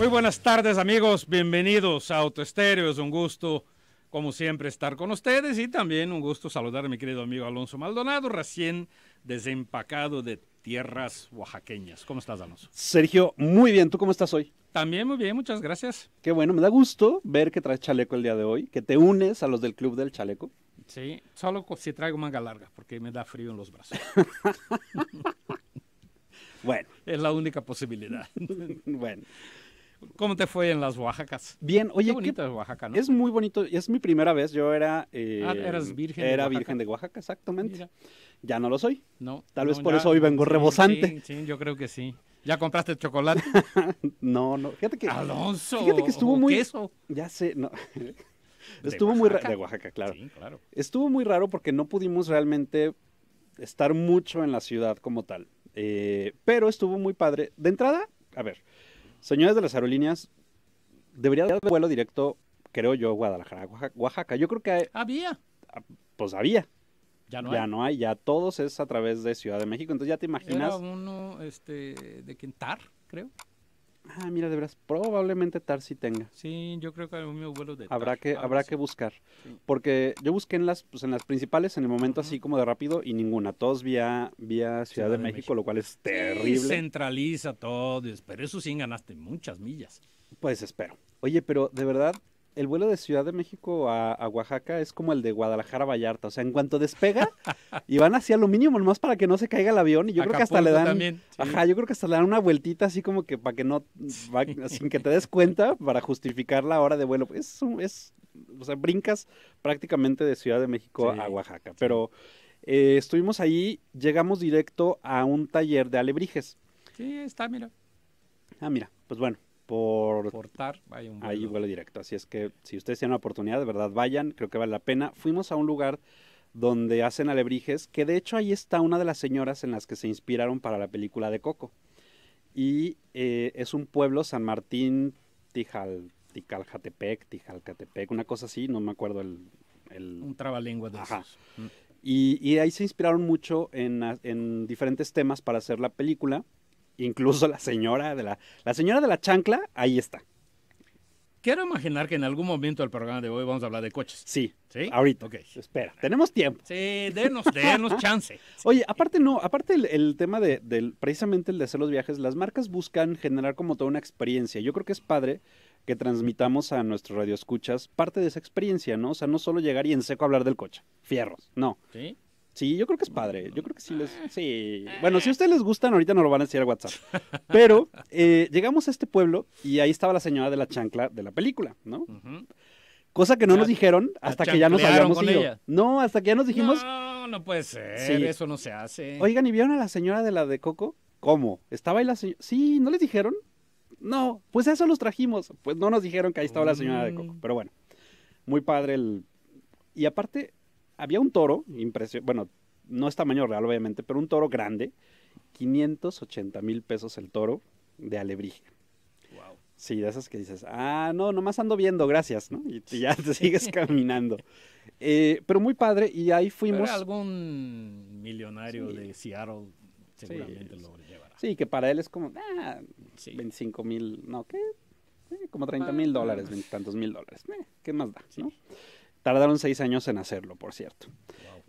Muy buenas tardes amigos, bienvenidos a Autoestéreo, es un gusto como siempre estar con ustedes y también un gusto saludar a mi querido amigo Alonso Maldonado, recién desempacado de tierras oaxaqueñas. ¿Cómo estás, Alonso? Sergio, muy bien. ¿Tú cómo estás hoy? También muy bien, muchas gracias. Qué bueno, me da gusto ver que traes chaleco el día de hoy, que te unes a los del Club del Chaleco. Sí, solo si traigo manga larga, porque me da frío en los brazos. bueno. Es la única posibilidad. bueno. ¿Cómo te fue en las Oaxacas? Bien, oye. Qué bonito es Oaxaca, ¿no? Es muy bonito, es mi primera vez. Yo era. Eh, ah, eras virgen. Era virgen de Oaxaca, exactamente. Ya no lo soy. No. Tal vez por eso hoy vengo rebosante. Sí, sí, yo creo que sí. ¿Ya compraste chocolate? no, no. Fíjate que. Alonso. Fíjate que estuvo muy. Queso. Ya sé, no. estuvo muy raro. De Oaxaca, claro. Sí, claro. Estuvo muy raro porque no pudimos realmente estar mucho en la ciudad como tal. Eh, pero estuvo muy padre. De entrada, a ver, Señores de las aerolíneas, debería haber vuelo directo, creo yo, Guadalajara, Oaxaca. Yo creo que... había. Ah, pues había. Ya no, ya no hay, ya todos es a través de Ciudad de México. Entonces ya te imaginas... Era uno este, de Quintar, creo. Ah, mira, de veras, probablemente Tarsi tenga. Sí, yo creo que algún vuelo de Habrá que habrá que buscar, porque yo busqué en las pues, en las principales en el momento así como de rápido y ninguna, todos vía vía Ciudad, de, México, lo cual es terrible. Sí, centraliza todo, pero eso sí ganaste muchas millas. Pues espero. Oye, pero de verdad el vuelo de Ciudad de México a, Oaxaca es como el de Guadalajara a Vallarta. O sea, en cuanto despega y van hacia lo mínimo, nomás para que no se caiga el avión. Y yo creo que hasta le dan. yo creo que hasta le dan una vueltita así como que para que no. sin que te des cuenta, para justificar la hora de vuelo. Es, es o sea, brincas prácticamente de Ciudad de México a Oaxaca. Pero eh, estuvimos ahí, llegamos directo a un taller de alebrijes. Sí, está, mira. Ah, mira, pues bueno, por portar, hay un vuelo. directo. Así es que si ustedes tienen la oportunidad, de verdad vayan, creo que vale la pena. Fuimos a un lugar donde hacen alebrijes, que de hecho ahí está una de las señoras en las que se inspiraron para la película de Coco. Y eh, es un pueblo, San Martín, Tijal, Tijaljatepec, Tijalcatepec, una cosa así, no me acuerdo el... Un trabalengua de Ajá. Esos. Mm. Y, ahí se inspiraron mucho en, en diferentes temas para hacer la película Incluso la señora de la, la señora de la chancla, ahí está. Quiero imaginar que en algún momento del programa de hoy vamos a hablar de coches. Sí. ¿Sí? Ahorita. Ok. Espera, tenemos tiempo. Sí, denos, denos chance. Oye, aparte no, aparte el, tema de, del, precisamente el de hacer los viajes, las marcas buscan generar como toda una experiencia. Yo creo que es padre que transmitamos a nuestros radioescuchas parte de esa experiencia, ¿no? O sea, no solo llegar y en seco hablar del coche. Fierros, no. Sí. Sí, yo creo que es padre. Yo creo que sí les. Sí. Bueno, si a ustedes les gustan, ahorita nos lo van a decir a WhatsApp. Pero eh, llegamos a este pueblo y ahí estaba la señora de la chancla de la película, ¿no? Cosa que no nos dijeron hasta que ya nos habíamos ido. No, hasta que ya nos dijimos. No, no puede ser. Eso no se hace. Oigan, ¿y vieron a la señora de la de Coco? ¿Cómo? ¿Estaba ahí la señora? Sí, ¿no les dijeron? No, pues eso los trajimos. Pues no nos dijeron que ahí estaba la señora de Coco. Mm. Pero bueno, muy padre el. Y aparte, había un toro, bueno, no es tamaño real obviamente, pero un toro grande, 580 mil pesos el toro de alebrije. Wow. Sí, de esas que dices, ah, no, nomás ando viendo, gracias, ¿no? Y, ya te sigues caminando. Eh, pero muy padre, y ahí fuimos. Pero algún millonario de Seattle seguramente lo llevará. Sí, que para él es como, ah, 25 mil, no, ¿qué? como 30 ah, mil dólares, dólares, eh, tantos mil dólares. ¿Qué más da? ¿no? Tardaron seis años en hacerlo, por cierto.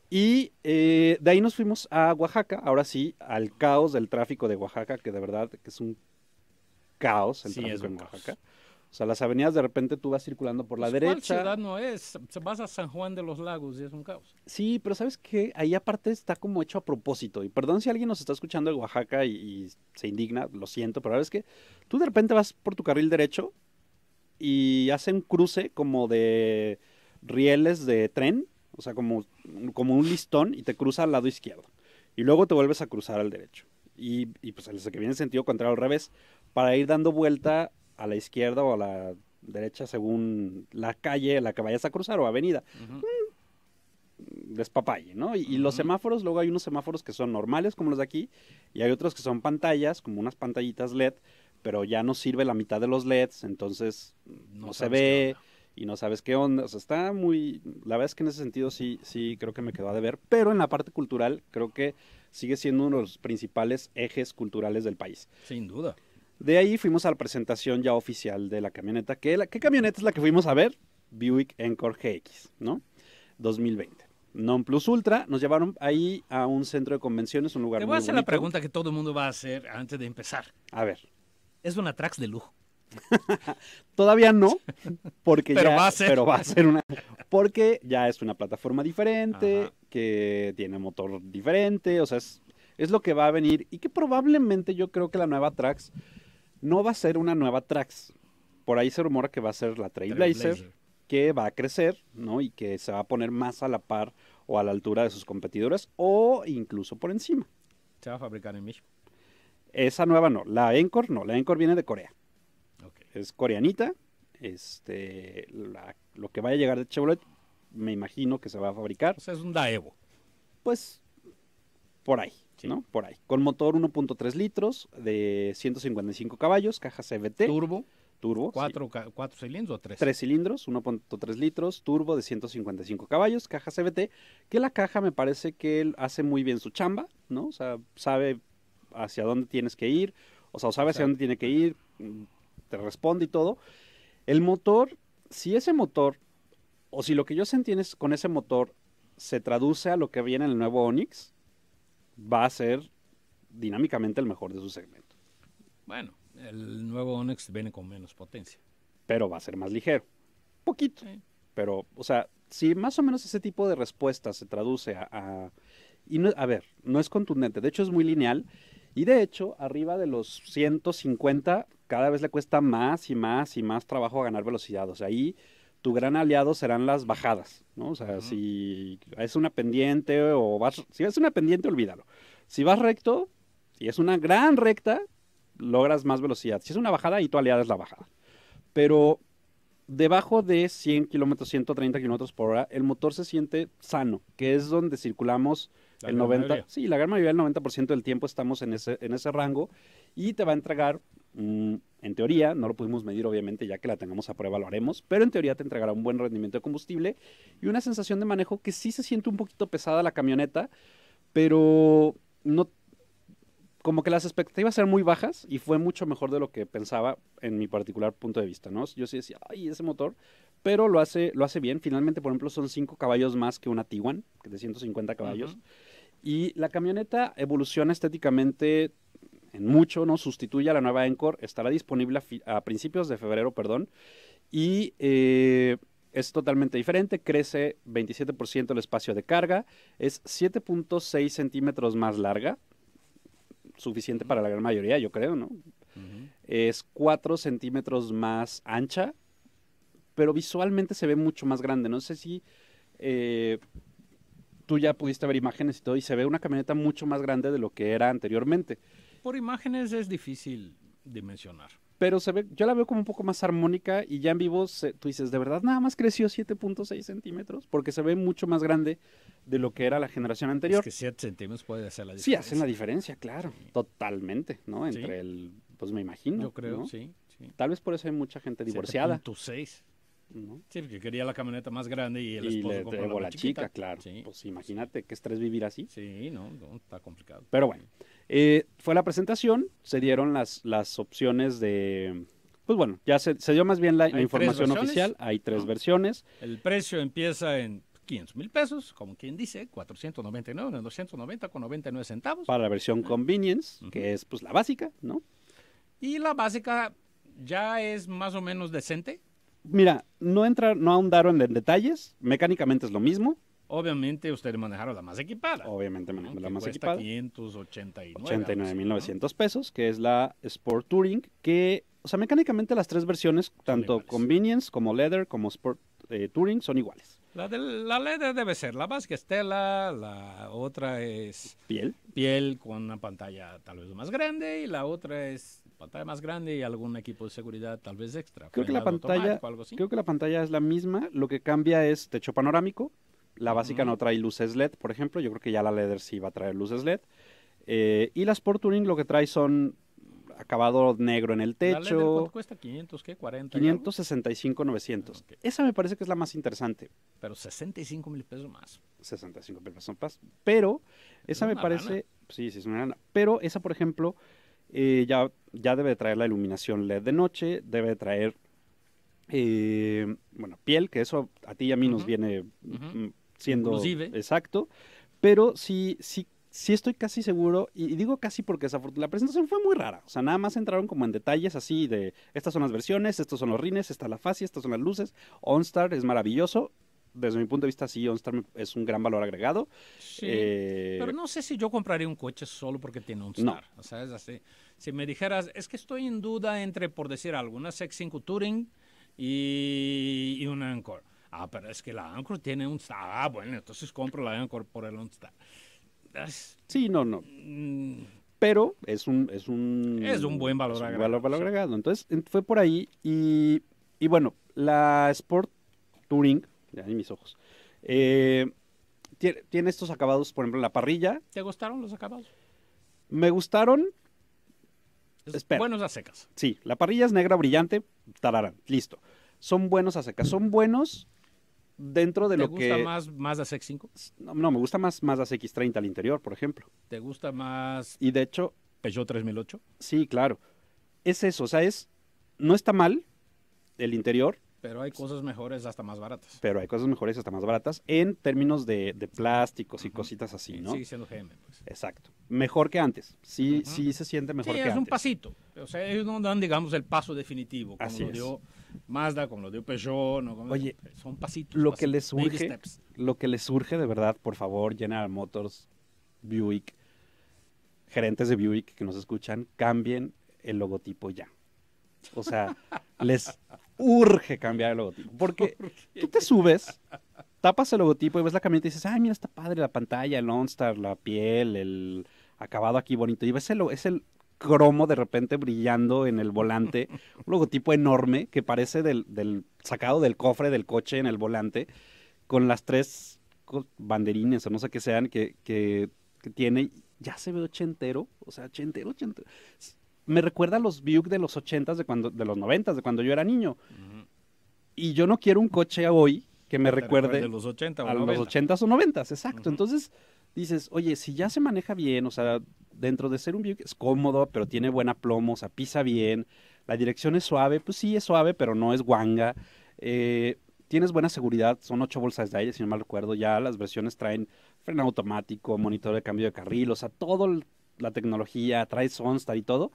Y eh, de ahí nos fuimos a Oaxaca, ahora sí, al caos del tráfico de Oaxaca, que de verdad que es un caos el tráfico en Oaxaca. O sea, las avenidas de repente tú vas circulando por la pues, derecha. ¿Cuál ciudad no es? Vas a San Juan de los Lagos y es un caos. Sí, pero ¿sabes qué? Ahí aparte está como hecho a propósito. Y perdón si alguien nos está escuchando de Oaxaca y, se indigna, lo siento, pero es que tú de repente vas por tu carril derecho y hacen cruce como de rieles de tren, o sea, como, como un listón y te cruza al lado izquierdo. Y luego te vuelves a cruzar al derecho. Y, y pues el que viene en sentido contrario al revés, para ir dando vuelta a la izquierda o a la derecha según la calle a la que vayas a cruzar o avenida. Mm, Despapaye, ¿no? Y, los semáforos, luego hay unos semáforos que son normales como los de aquí y hay otros que son pantallas, como unas pantallitas LED, pero ya no sirve la mitad de los LEDs, entonces no, se ve y no sabes qué onda. O sea, está muy. La verdad es que en ese sentido sí, sí creo que me quedó a ver pero en la parte cultural creo que sigue siendo uno de los principales ejes culturales del país. Sin duda. De ahí fuimos a la presentación ya oficial de la camioneta. ¿Qué camioneta es la que fuimos a ver? Buick Encore GX, ¿no? 2020. Non Plus Ultra, nos llevaron ahí a un centro de convenciones, un lugar muy Te voy a hacer la pregunta que todo el mundo va a hacer antes de empezar. A ver. Es una Trax de lujo. Todavía no, porque pero ya va a ser. una porque ya es una plataforma diferente, que tiene motor diferente, o sea, es, lo que va a venir y que probablemente yo creo que la nueva Trax no va a ser una nueva Trax. Por ahí se rumora que va a ser la Trailblazer, que va a crecer, ¿no? Y que se va a poner más a la par o a la altura de sus competidores o incluso por encima. Se va a fabricar en México. Esa nueva no, la Encore no, la Encore viene de Corea es coreanita. Este, lo que vaya a llegar de Chevrolet, me imagino que se va a fabricar. O sea, es un Daewoo. Pues, por ahí, ¿no? Por ahí. Con motor 1.3 litros de 155 caballos, caja CVT. Turbo. Turbo. ¿Cuatro, cuatro cilindros o tres? Tres cilindros, 1.3 litros, turbo de 155 caballos, caja CVT, que la caja me parece que él hace muy bien su chamba, ¿no? O sea, sabe hacia dónde tienes que ir, o sea, sabe hacia dónde tiene que ir, te responde y todo. El motor, si ese motor, o si lo que yo sentí es con ese motor se traduce a lo que viene en el nuevo Onix, va a ser dinámicamente el mejor de su segmento. Bueno, el nuevo Onix viene con menos potencia. Pero va a ser más ligero. Poquito. Pero, o sea, si más o menos ese tipo de respuesta se traduce a, y no, a ver, no es contundente, de hecho es muy lineal y de hecho, arriba de los 150, cada vez le cuesta más y más y más trabajo ganar velocidad. O sea, ahí tu gran aliado serán las bajadas, ¿no? O sea, si es una pendiente o vas, si es una pendiente, olvídalo. Si vas recto, si es una gran recta, logras más velocidad. Si es una bajada, y tu aliado es la bajada. Pero debajo de 100 kilómetros, 130 kilómetros por hora, el motor se siente sano, que es donde circulamos el 90, sí, la gran mayoría, el 90% del tiempo estamos en ese, en ese rango y te va a entregar, mm, en teoría, no lo pudimos medir obviamente ya que la tengamos a prueba, lo haremos, pero en teoría te entregará un buen rendimiento de combustible y una sensación de manejo que sí se siente un poquito pesada la camioneta, pero no como que las expectativas eran muy bajas y fue mucho mejor de lo que pensaba en mi particular punto de vista, ¿no? Yo sí decía, ay, ese motor, pero lo hace, lo hace bien. Finalmente, por ejemplo, son 5 caballos más que una Tiguan, que de 150 caballos. Y la camioneta evoluciona estéticamente en mucho, ¿no? Sustituye a la nueva Encore, estará disponible a, principios de febrero, perdón, y eh, es totalmente diferente, crece 27% el espacio de carga, es 7.6 centímetros más larga, suficiente para la gran mayoría, yo creo, ¿no? Es 4 centímetros más ancha, pero visualmente se ve mucho más grande, no sé si... Eh, tú ya pudiste ver imágenes y todo, y se ve una camioneta mucho más grande de lo que era anteriormente. Por imágenes es difícil dimensionar. Pero se ve, yo la veo como un poco más armónica y ya en vivo tú dices, ¿de verdad nada más creció 7.6 centímetros? Porque se ve mucho más grande de lo que era la generación anterior. Es que 7 centímetros puede hacer la diferencia. Sí, hacen la diferencia, claro, totalmente, ¿no? Entre el, pues me imagino. Yo creo, sí, sí, Tal vez por eso hay mucha gente divorciada. 7.6. Sí, porque quería la camioneta más grande y el le la, chica, claro. Pues imagínate ¿qué estrés vivir así. Sí, no, está complicado. Pero bueno, eh, fue la presentación, se dieron las, las opciones de... Pues bueno, ya se, dio más bien la, información oficial, hay tres versiones. El precio empieza en 500 mil pesos, como quien dice, 499, 290 con 99 centavos. Para la versión convenience, que es pues la básica, ¿no? Y la básica ya es más o menos decente, mira, no entrar, no ahondaron en detalles, mecánicamente es lo mismo. Obviamente ustedes manejaron la más equipada. Obviamente manejaron la más equipada. 89.900 pesos, que es la Sport Touring, que, o sea, mecánicamente las tres versiones, tanto Convenience como Leather como Sport eh, Touring, son iguales. La, de, la Leather debe ser la más que estela, la otra es... Piel. Piel con una pantalla tal vez más grande y la otra es pantalla más grande y algún equipo de seguridad tal vez extra. Creo que la pantalla, creo que la pantalla es la misma, lo que cambia es techo panorámico. La básica no trae luces LED, por ejemplo. Yo creo que ya la LEDER sí va a traer luces LED. Eh, y las Sport Touring lo que trae son acabado negro en el techo. La ¿Cuánto cuesta? ¿500 qué? ¿40? 565, 900. Esa me parece que es la más interesante. Pero 65 mil pesos más. 65 mil pesos más. Pero esa me parece... Sí, sí, es una lana. Pero esa, por ejemplo, eh, ya, ya debe traer la iluminación LED de noche, debe traer, eh, bueno, piel, que eso a ti y a mí nos viene mm, siendo exacto, pero sí, sí, sí estoy casi seguro, y, digo casi porque la presentación fue muy rara, o sea, nada más entraron como en detalles así de, estas son las versiones, estos son los rines, esta es la fascia, estas son las luces, OnStar es maravilloso, desde mi punto de vista, sí, OnStar es un gran valor agregado. Sí, eh, pero no sé si yo compraría un coche solo porque tiene OnStar. sea, es Así, si me dijeras, es que estoy en duda entre, por decir algo, una cx 5 Touring y, un una Ah, pero es que la Encore tiene OnStar. Ah, bueno, entonces compro la Encore por el OnStar. sí, no, no. Mm. pero es un, es un... Es un buen valor, agregado, valor, valor agregado. Entonces, fue por ahí y, y bueno, la Sport Touring ya en mis ojos. Eh, tiene, estos acabados, por ejemplo, la parrilla. ¿Te gustaron los acabados? Me gustaron. Buenos a secas. Sí, la parrilla es negra brillante, tararán, listo. Son buenos a secas, son buenos dentro de lo ¿Te gusta más Mazda CX-5? No, me gusta más Mazda x 30 al interior, por ejemplo. ¿Te gusta más... Y de hecho... Peugeot 3008? Sí, claro. Es eso, o sea, es... No está mal el interior, pero hay cosas mejores hasta más baratas. Pero hay cosas mejores hasta más baratas en términos de, plásticos y cositas así, ¿no? Sigue siendo GM, pues. Exacto. Mejor que antes. Sí, sí se siente mejor que antes. Sí, es un pasito. ellos no dan, digamos, el paso definitivo. Como lo dio Mazda, como lo dio Peugeot. No, Oye, son pasitos. Lo que les surge, lo que les surge de verdad, por favor, General Motors, Buick, gerentes de Buick que nos escuchan, cambien el logotipo ya. O sea, les urge cambiar el logotipo. Porque tú te subes, tapas el logotipo y ves la camioneta y dices, ay, mira, está padre la pantalla, el OnStar, la piel, el acabado aquí bonito. Y ves el, cromo de repente brillando en el volante, un logotipo enorme que parece del, sacado del cofre del coche en el volante, con las tres banderines o no sé qué sean que, tiene. Ya se ve ochentero, o sea, ochentero, ochentero me recuerda a los Buick de los 80s, de, cuando, de los 90s, de cuando yo era niño. Y yo no quiero un coche hoy que me recuerde, los a los 80s o 90s, exacto. Entonces dices, oye, si ya se maneja bien, o sea, dentro de ser un Buick es cómodo, pero tiene buena plomo, o sea, pisa bien, la dirección es suave, pues sí es suave, pero no es guanga. Eh, tienes buena seguridad, son ocho bolsas de aire, si no mal recuerdo, ya las versiones traen freno automático, monitor de cambio de carril, o sea, toda la tecnología, trae Sonstar y todo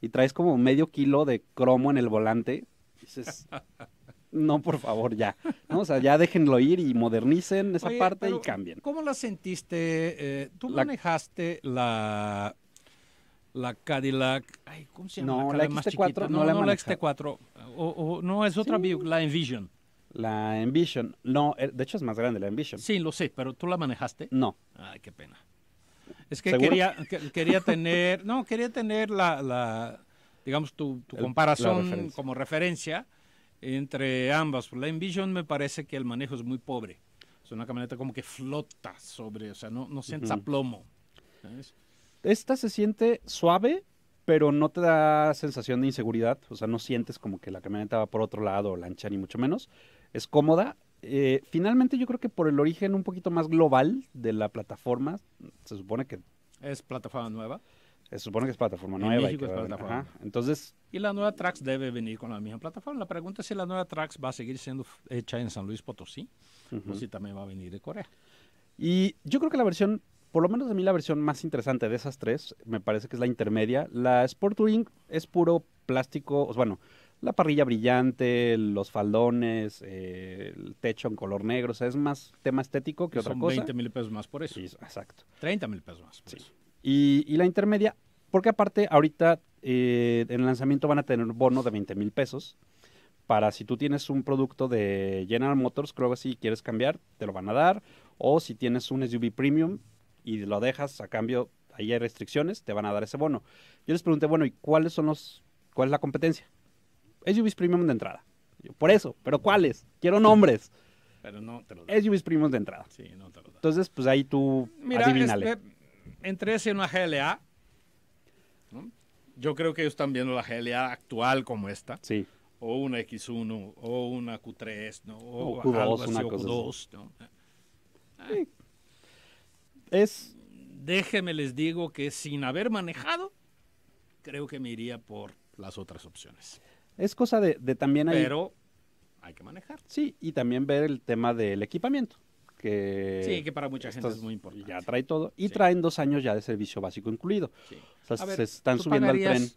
y traes como medio kilo de cromo en el volante, dices, no, por favor, ya. ¿no? O sea, ya déjenlo ir y modernicen esa parte y cambien. ¿Cómo la sentiste? Eh, ¿Tú manejaste la, la Cadillac? Ay, ¿Cómo se llama? No, la, XT4. No, la, XT4. O, no, es otra, la Envision. La Envision. No, eh, de hecho es más grande la Envision. Sí, lo sé, pero ¿tú la manejaste? No. Ay, qué pena. Es que quería, quería tener, no, quería tener la, digamos, tu, comparación como referencia entre ambas. La Envision me parece que el manejo es muy pobre. Es una camioneta como que flota sobre, o sea, no, no sientes Esta se siente suave, pero no te da sensación de inseguridad. O sea, no sientes como que la camioneta va por otro lado o lancha, ni mucho menos. Es cómoda, eh, finalmente yo creo que por el origen un poquito más global de la plataforma, se supone que... Es plataforma nueva. Se supone que es plataforma nueva. entonces... Y la nueva Trax debe venir con la misma plataforma. La pregunta es si la nueva Trax va a seguir siendo hecha en San Luis Potosí o si también va a venir de Corea. Y yo creo que la versión, por lo menos a mí la versión más interesante de esas tres, me parece que es la intermedia. La Sport es puro plástico, bueno, la parrilla brillante, los faldones, eh, el techo en color negro. O sea, es más tema estético que otra cosa. 20 mil pesos más por eso. Sí, exacto. 30 mil pesos más. Y, y, la intermedia, porque aparte ahorita eh, en el lanzamiento van a tener bono de 20 mil pesos para si tú tienes un producto de General Motors, creo que si quieres cambiar, te lo van a dar. O si tienes un SUV Premium y lo dejas a cambio, ahí hay restricciones, te van a dar ese bono. Yo les pregunté, bueno, ¿y cuáles son los, cuál es la competencia? SUVs premium de entrada. por eso, pero ¿cuáles? Quiero nombres. Pero no te lo da. premium de entrada. Sí, no te lo da. Entonces, pues ahí tú Mira, adivínale. Eh, entre ese y una GLA, yo creo que ellos están viendo la GLA actual como esta. Sí. O una X1, o una Q3, ¿no? O, Q2, algo una Q2, ¿no? Ah. Es... Déjeme les digo que sin haber manejado, creo que me iría por las otras opciones es cosa de, también ahí. Pero hay que manejar. Sí, y también ver el tema del equipamiento. Que sí, que para mucha gente es muy importante. Ya trae todo. Y traen dos años ya de servicio básico incluido. O sea, se están subiendo al tren.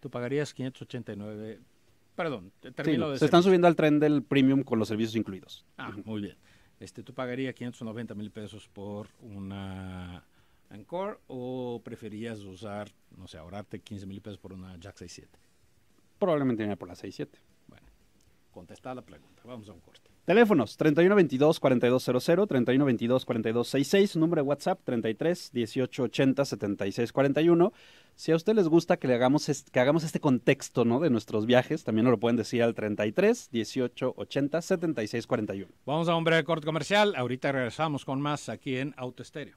Tú pagarías 589. Perdón, termino sí, Se están subiendo al tren del premium con los servicios incluidos. Ah, muy bien. Este, ¿Tú pagarías 590 mil pesos por una Encore o preferías usar, no sé, ahorrarte 15 mil pesos por una Jack 67? Probablemente viene por las 67. Bueno, contestada la pregunta. Vamos a un corte. Teléfonos 3122-4200, 3122-4266, número de WhatsApp 33 1880 7641. Si a usted les gusta que, le hagamos, que hagamos este contexto ¿no? de nuestros viajes, también nos lo pueden decir al 33 1880 7641. Vamos a un breve corte comercial. Ahorita regresamos con más aquí en Autoestéreo.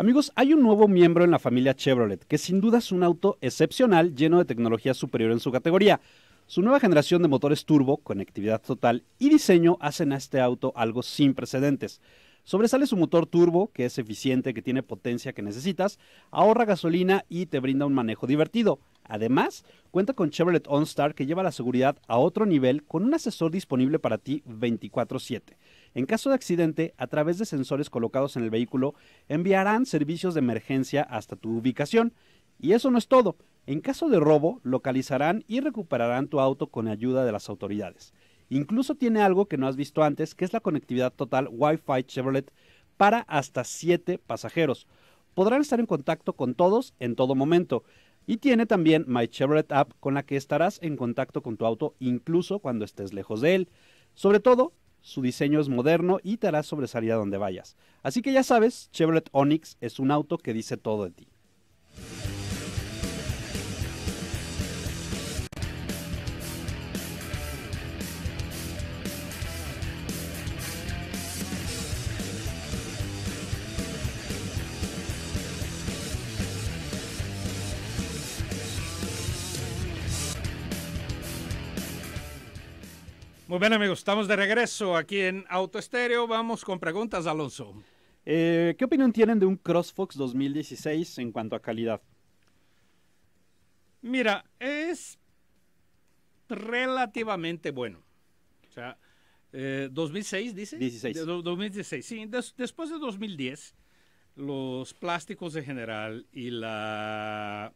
Amigos, hay un nuevo miembro en la familia Chevrolet, que sin duda es un auto excepcional lleno de tecnología superior en su categoría. Su nueva generación de motores turbo, conectividad total y diseño hacen a este auto algo sin precedentes. Sobresale su motor turbo, que es eficiente, que tiene potencia que necesitas, ahorra gasolina y te brinda un manejo divertido. Además, cuenta con Chevrolet OnStar que lleva la seguridad a otro nivel con un asesor disponible para ti 24/7. En caso de accidente, a través de sensores colocados en el vehículo, enviarán servicios de emergencia hasta tu ubicación. Y eso no es todo. En caso de robo, localizarán y recuperarán tu auto con ayuda de las autoridades. Incluso tiene algo que no has visto antes, que es la conectividad total Wi-Fi Chevrolet para hasta 7 pasajeros. Podrán estar en contacto con todos en todo momento. Y tiene también My Chevrolet App con la que estarás en contacto con tu auto incluso cuando estés lejos de él. Sobre todo, su diseño es moderno y te hará sobresalir a donde vayas. Así que ya sabes, Chevrolet Onix es un auto que dice todo de ti. Muy bien amigos, estamos de regreso aquí en Auto Estéreo. Vamos con preguntas, Alonso. Eh, ¿Qué opinión tienen de un CrossFox 2016 en cuanto a calidad? Mira, es relativamente bueno. O sea, 2006, eh, dice. 16. 2016, sí. después de 2010, los plásticos en general y la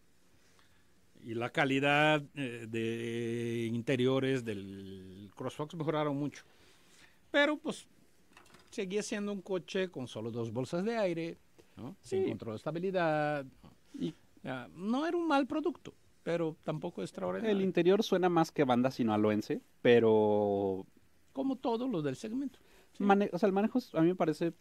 y la calidad eh, de interiores del CrossFox mejoraron mucho. Pero pues seguía siendo un coche con solo dos bolsas de aire, sin control de estabilidad. Y, no era un mal producto, pero tampoco extraordinario. El interior suena más que banda sino sinaloense, pero... Como todos los del segmento o sea, el manejo a mí me parece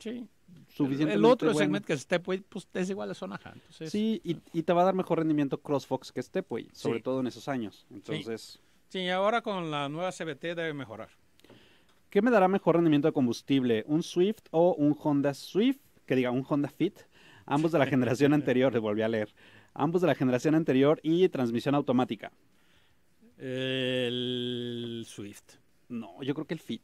suficiente. El, otro segment segmento que es Stepway, pues es igual a Zona sí, y, te va a dar mejor rendimiento CrossFox que Stepway, sobre todo en esos años. Entonces. Sí. ahora con la nueva CBT debe mejorar. ¿Qué me dará mejor rendimiento de combustible? ¿Un Swift o un Honda Swift? Que diga, un Honda Fit. Ambos de la generación anterior, le volví a leer. Ambos de la generación anterior y transmisión automática. El Swift. No, yo creo que el Fit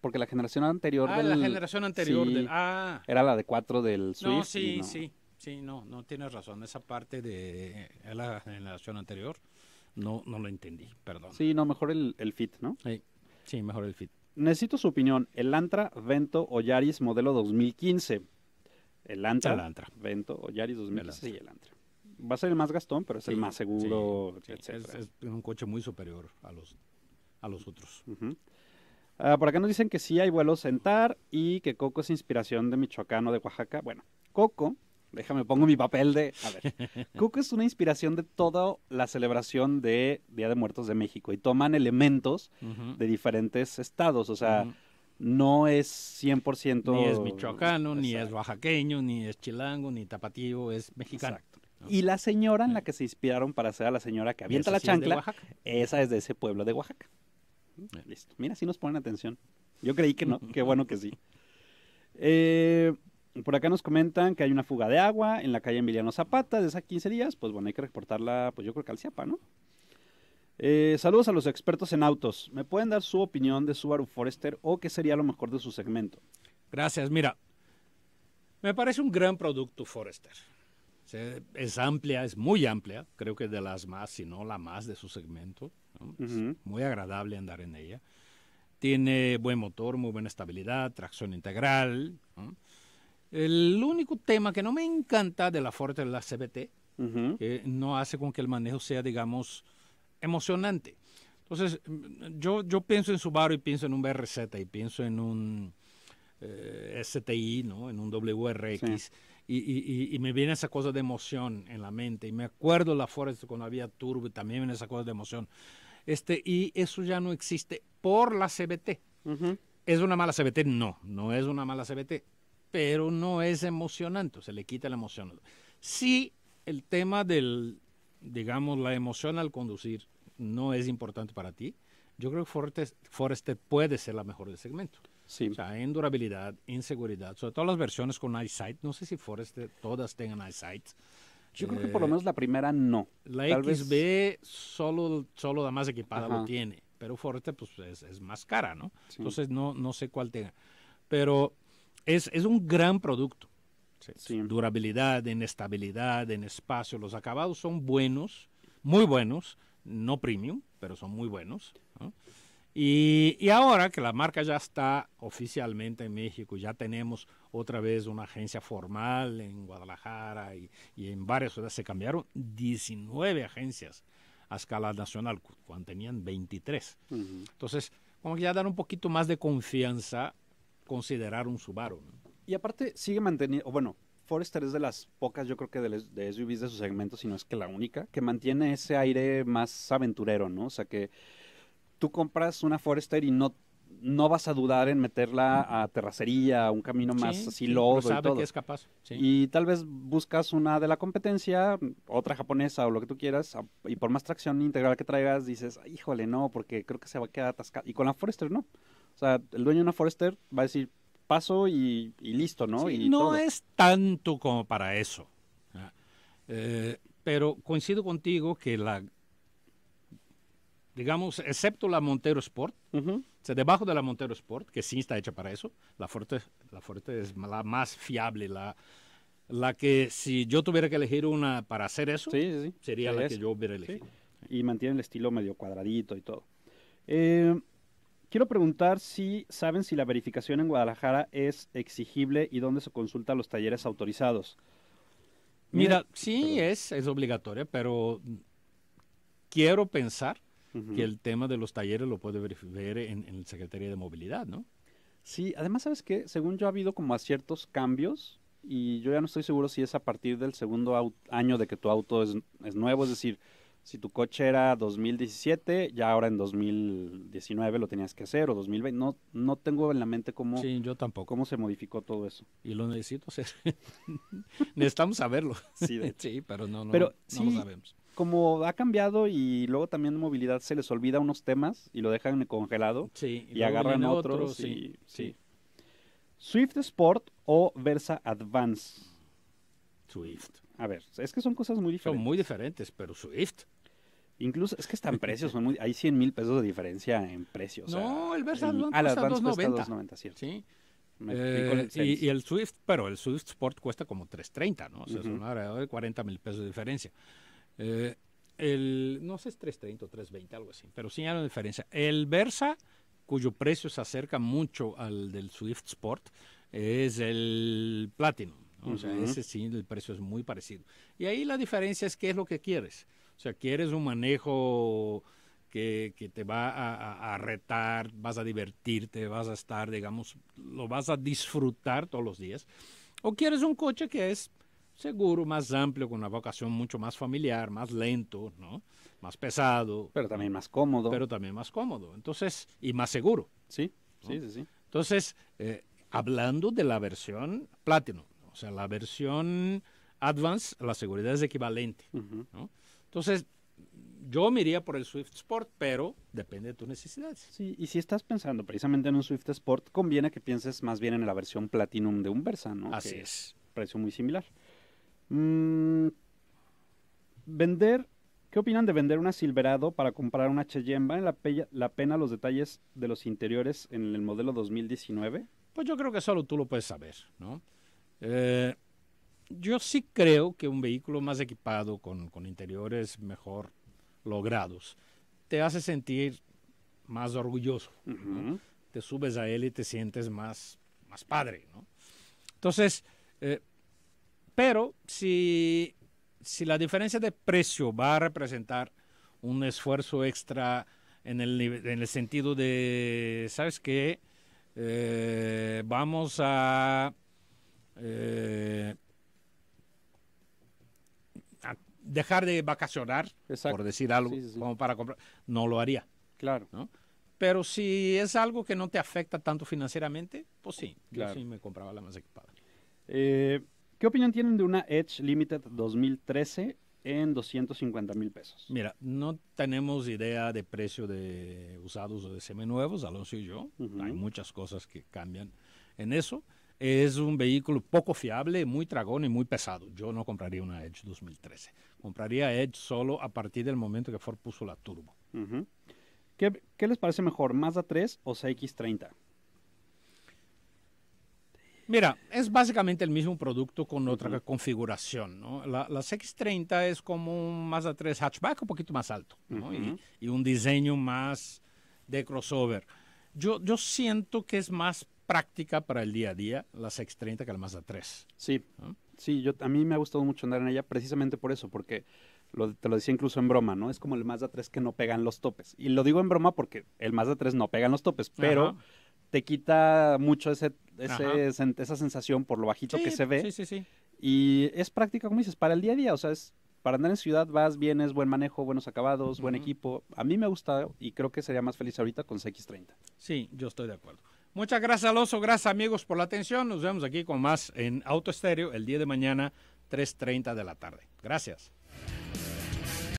porque la generación anterior ah, la generación anterior Ah. Era la de cuatro del Swift. No, sí, sí, sí, no, no tienes razón. Esa parte de eh, la generación anterior no, no lo entendí, perdón. Sí, no, mejor el, Fit, ¿no? Sí, mejor el Fit. Necesito su opinión. ¿El Antra, Vento o Yaris modelo 2015? El Antra, el Antra. Vento o Yaris 2015 Sí, el Antra. Va a ser el más gastón, pero es el más seguro, Es, un coche muy superior a los, a los otros. Ah, por acá nos dicen que sí hay vuelos sentar y que Coco es inspiración de Michoacano de Oaxaca. Bueno, Coco, déjame pongo mi papel de. A ver. Coco es una inspiración de toda la celebración de Día de Muertos de México y toman elementos de diferentes estados. O sea. no es 100%... Ni es michoacano, ni es oaxaqueño, ni es chilango, ni tapatío, es mexicano. Exacto. Y la señora en la que se inspiraron para ser a la señora que avienta la chancla, esa es de ese pueblo de Oaxaca. Listo. Mira, si nos ponen atención. Yo creí que no. Qué bueno que sí. Eh, por acá nos comentan que hay una fuga de agua en la calle Emiliano Zapata desde hace 15 días. Pues bueno, hay que reportarla, pues yo creo que al CIAPA, ¿no? Eh, saludos a los expertos en autos. ¿Me pueden dar su opinión de Subaru Forester o qué sería lo mejor de su segmento? Gracias. Mira, me parece un gran producto Forester. Es amplia, es muy amplia. Creo que de las más, si no la más de su segmento. Muy agradable andar en ella. Tiene buen motor, muy buena estabilidad, tracción integral. El único tema que no me encanta de la Ford es la CBT, que no hace con que el manejo sea, digamos, emocionante. Entonces, mm, yo, yo pienso en Subaru y pienso en un BRZ y pienso en un eh, STI, ¿no? En un WRX. Y, y, y, me viene esa cosa de emoción en la mente. Y me acuerdo la Forest cuando había Turbo, y también viene esa cosa de emoción este, y eso ya no existe por la CBT. ¿Es una mala CBT? No, no es una mala CBT, pero no es emocionante, se le quita la emoción. Si el tema del, digamos, la emoción al conducir no es importante para ti, yo creo que Forrester, puede ser la mejor del segmento. Sí. O sea, en durabilidad, en seguridad, sobre todo las versiones con EyeSight. No sé si Forrester todas tengan EyeSight. Yo creo que por lo eh, menos la primera no. La XB solo, solo la más equipada lo tiene, pero Forte pues es, más cara, ¿no? Entonces no, no sé cuál tenga. Pero es, es un gran producto. Sí. Durabilidad, en estabilidad, en espacio, los acabados son buenos, muy buenos, no premium, pero son muy buenos. ¿no? Y, ahora que la marca ya está oficialmente en México, ya tenemos otra vez una agencia formal en Guadalajara y, en varias ciudades, se cambiaron 19 agencias a escala nacional, cuando tenían 23. Entonces, como que ya dan un poquito más de confianza considerar un Subaru. Y aparte sigue manteniendo, bueno, Forester es de las pocas, yo creo que de, de SUVs de su segmento, si no es que la única, que mantiene ese aire más aventurero, ¿no? O sea, que tú compras una Forester y no no vas a dudar en meterla a terracería, a un camino más así lodo y todo. Que es capaz. Y tal vez buscas una de la competencia, otra japonesa o lo que tú quieras, y por más tracción integral que traigas, dices, híjole, no, porque creo que se va a quedar atascada. Y con la Forester no. O sea, el dueño de una Forester va a decir, paso y, listo, ¿no? y no es tanto como para eso. Ah, eh, pero coincido contigo que la digamos, excepto la Montero Sport, debajo de la Montero Sport, que sí está hecha para eso, la fuerte la fuerte es la más fiable, la, la que si yo tuviera que elegir una para hacer eso, sería la que yo hubiera elegido. Y mantiene el estilo medio cuadradito y todo. Eh, quiero preguntar si saben si la verificación en Guadalajara es exigible y dónde se consultan los talleres autorizados. Mira, sí es, es obligatoria, pero quiero pensar que el tema de los talleres lo puede ver, en, en la Secretaría de Movilidad, ¿no? Sí, además, ¿sabes que Según yo ha habido como a ciertos cambios y yo ya no estoy seguro si es a partir del segundo año de que tu auto es, nuevo, es decir, si tu coche era 2017, ya ahora en 2019 lo tenías que hacer o 2020. No, no tengo en la mente cómo, yo tampoco. se modificó todo eso. Y lo necesito hacer. Necesitamos saberlo. Sí, sí pero no, pero, sí, lo sabemos como ha cambiado y luego también de movilidad se les olvida unos temas y lo dejan congelado sí, y, agarran otros, sí. Swift Sport o Versa Advance. Swift. A ver, es que son cosas muy diferentes. Son muy diferentes, pero Swift. Incluso, es que están precios, muy, hay 100 mil pesos de diferencia en precios. No, el Versa ah, Advance, cuesta 290. 290 Sí. Eh, y, y, el Swift, pero el Swift Sport cuesta como 330, ¿no? O sea, son alrededor de 40 mil pesos de diferencia. Eh, el, no sé, es 330 o 320, algo así, pero sí hay una diferencia. El Versa, cuyo precio se acerca mucho al del Swift Sport, es el Platinum. O sea, ese sí, el precio es muy parecido. Y ahí la diferencia es qué es lo que quieres. O sea, quieres un manejo que, te va a, retar, vas a divertirte, vas a estar, digamos, lo vas a disfrutar todos los días. O quieres un coche que es seguro, más amplio, con una vocación mucho más familiar, más lento, ¿no? Más pesado. Pero también más cómodo. Pero también más cómodo. Entonces, y más seguro. Sí, sí, sí, Entonces, eh, hablando de la versión Platinum, o sea, la versión Advance, la seguridad es equivalente, Entonces, yo me iría por el Swift Sport, pero depende de tus necesidades. Sí, y si estás pensando precisamente en un Swift Sport, conviene que pienses más bien en la versión Platinum de un Versa, ¿no? Así es. Precio muy similar. Mm, vender, ¿qué opinan de vender una Silverado para comprar una Cheyenne? ¿Vale la, pena los detalles de los interiores en el modelo 2019? Pues yo creo que solo tú lo puedes saber, ¿no? Eh, yo sí creo que un vehículo más equipado, con, interiores mejor logrados, te hace sentir más orgulloso. Te subes a él y te sientes más, más padre, ¿no? Entonces, eh, pero si, la diferencia de precio va a representar un esfuerzo extra en el, sentido de, ¿sabes qué? Eh, vamos eh, a, dejar de vacacionar, por decir algo, como para comprar, no lo haría. Claro. Pero si es algo que no te afecta tanto financieramente, pues sí, yo sí me compraba la más equipada. Eh, ¿Qué opinión tienen de una Edge Limited 2013 en 250 mil pesos? Mira, no tenemos idea de precio de usados o de nuevos Alonso y yo. Hay muchas cosas que cambian en eso. Es un vehículo poco fiable, muy tragón y muy pesado. Yo no compraría una Edge 2013. Compraría Edge solo a partir del momento que Ford puso la turbo. ¿Qué, les parece mejor, Mazda 3 o CX30? Mira, es básicamente el mismo producto con otra configuración. ¿no? La, la, X30 es como un Mazda 3 hatchback un poquito más alto ¿no? y, un diseño más de crossover. Yo, yo siento que es más práctica para el día a día la X30 que la Mazda 3. Sí, sí yo, a mí me ha gustado mucho andar en ella precisamente por eso, porque te lo decía incluso en broma, ¿no? Es como el Mazda 3 que no pegan los topes. Y lo digo en broma porque el Mazda 3 no pegan los topes, pero te quita mucho ese, esa sensación por lo bajito que se ve. Sí, sí, sí. Y es práctica, como dices, para el día a día, o sea, es para andar en ciudad vas, vienes, buen manejo, buenos acabados, buen equipo. A mí me ha gustado y creo que sería más feliz ahorita con x 30 Sí, yo estoy de acuerdo. Muchas gracias, Alonso. Gracias, amigos, por la atención. Nos vemos aquí con más en Auto Estéreo el día de mañana, 3.30 de la tarde. Gracias.